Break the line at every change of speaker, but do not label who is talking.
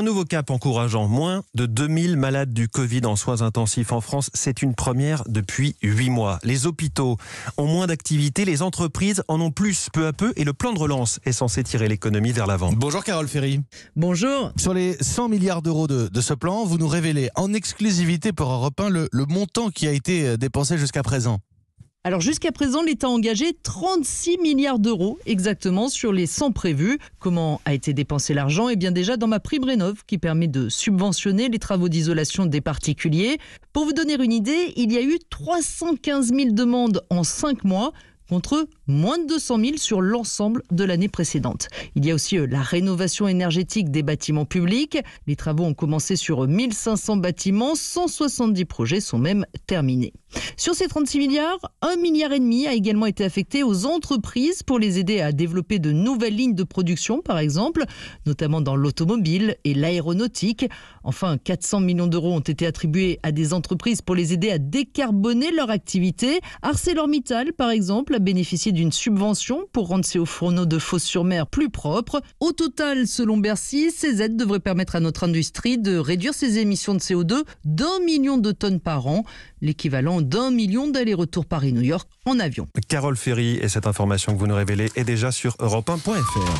Un nouveau cap encourageant, moins de 2000 malades du Covid en soins intensifs en France, c'est une première depuis 8 mois. Les hôpitaux ont moins d'activité, les entreprises en ont plus peu à peu et le plan de relance est censé tirer l'économie vers l'avant. Bonjour Carole
Ferry. Bonjour. Sur les 100 milliards d'euros de, ce plan, vous nous révélez en exclusivité pour Europe 1 le montant qui a été euh, dépensé jusqu'à présent.
Alors jusqu'à présent, l'État a engagé 36 milliards d'euros exactement sur les 100 prévus. Comment a été dépensé l'argent Eh bien déjà dans ma prime rénov qui permet de subventionner les travaux d'isolation des particuliers. Pour vous donner une idée, il y a eu 315 000 demandes en 5 mois contre moins de 200 000 sur l'ensemble de l'année précédente. Il y a aussi euh, la rénovation énergétique des bâtiments publics. Les travaux ont commencé sur 1500 bâtiments, 170 projets sont même terminés. Sur ces 36 milliards, un milliard et demi a également été affecté aux entreprises pour les aider à développer de nouvelles lignes de production, par exemple, notamment dans l'automobile et l'aéronautique. Enfin, 400 millions d'euros ont été attribués à des entreprises pour les aider à décarboner leur activité. ArcelorMittal, par exemple, a bénéficié d'une subvention pour rendre ses fourneaux de fosse sur mer plus propres. Au total, selon Bercy, ces aides devraient permettre à notre industrie de réduire ses émissions de CO2 d'un million de tonnes par an, l'équivalent d'un million d'allers-retours Paris-New York en avion.
Carole Ferry et cette information que vous nous révélez est déjà sur europe1.fr.